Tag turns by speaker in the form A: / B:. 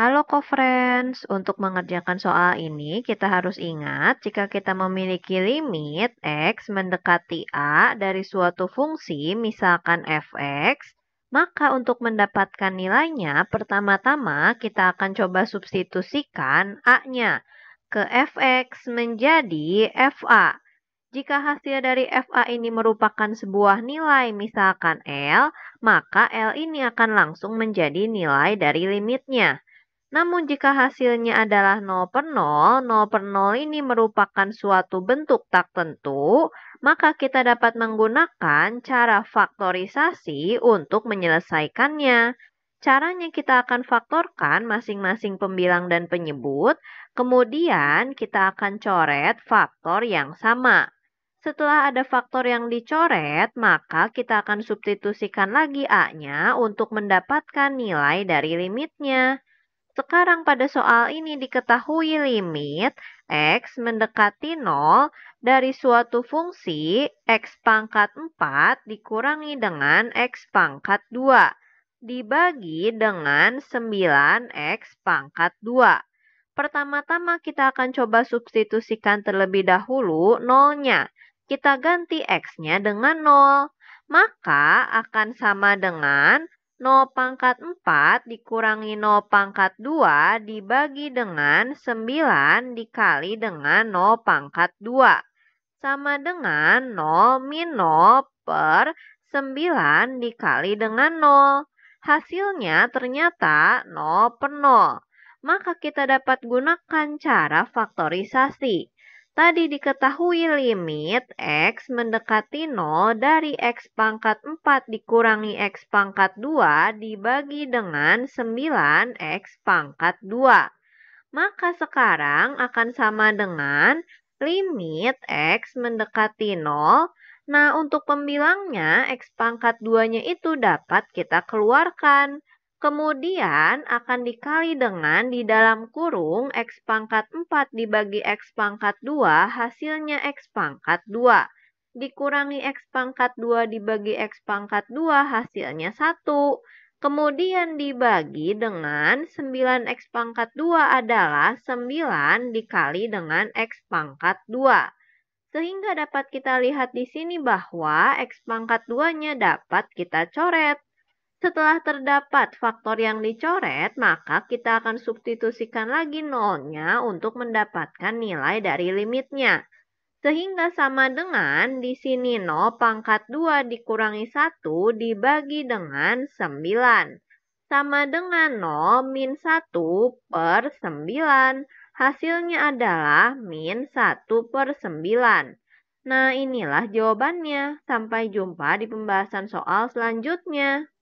A: Halo co-friends, untuk mengerjakan soal ini kita harus ingat jika kita memiliki limit x mendekati a dari suatu fungsi misalkan fx, maka untuk mendapatkan nilainya pertama-tama kita akan coba substitusikan a-nya ke fx menjadi fa. Jika hasil dari FA ini merupakan sebuah nilai, misalkan L, maka L ini akan langsung menjadi nilai dari limitnya. Namun jika hasilnya adalah 0 per 0, 0 per 0 ini merupakan suatu bentuk tak tentu, maka kita dapat menggunakan cara faktorisasi untuk menyelesaikannya. Caranya kita akan faktorkan masing-masing pembilang dan penyebut, kemudian kita akan coret faktor yang sama. Setelah ada faktor yang dicoret, maka kita akan substitusikan lagi A-nya untuk mendapatkan nilai dari limitnya. Sekarang pada soal ini diketahui limit x mendekati 0 dari suatu fungsi x pangkat 4 dikurangi dengan x pangkat 2 dibagi dengan 9x pangkat 2. Pertama-tama kita akan coba substitusikan terlebih dahulu 0-nya. Kita ganti x-nya dengan 0. Maka akan sama dengan 0 pangkat 4 dikurangi 0 pangkat 2 dibagi dengan 9 dikali dengan 0 pangkat 2 sama dengan 0 min 0 per 9 dikali dengan 0. Hasilnya ternyata 0 per 0. Maka kita dapat gunakan cara faktorisasi. Tadi diketahui limit X mendekati 0 dari X pangkat 4 dikurangi X pangkat 2 dibagi dengan 9X pangkat 2. Maka sekarang akan sama dengan limit X mendekati 0. Nah, untuk pembilangnya, X pangkat 2-nya itu dapat kita keluarkan. Kemudian akan dikali dengan di dalam kurung X pangkat 4 dibagi X pangkat 2 hasilnya X pangkat 2. Dikurangi X pangkat 2 dibagi X pangkat 2 hasilnya 1. Kemudian dibagi dengan 9X pangkat 2 adalah 9 dikali dengan X pangkat 2. Sehingga dapat kita lihat di sini bahwa X pangkat 2-nya dapat kita coret. Setelah terdapat faktor yang dicoret, maka kita akan substitusikan lagi nolnya untuk mendapatkan nilai dari limitnya. Sehingga sama dengan di sini 0 pangkat 2 dikurangi 1 dibagi dengan 9. Sama dengan 0 min 1 per 9. Hasilnya adalah min 1 per 9. Nah inilah jawabannya. Sampai jumpa di pembahasan soal selanjutnya.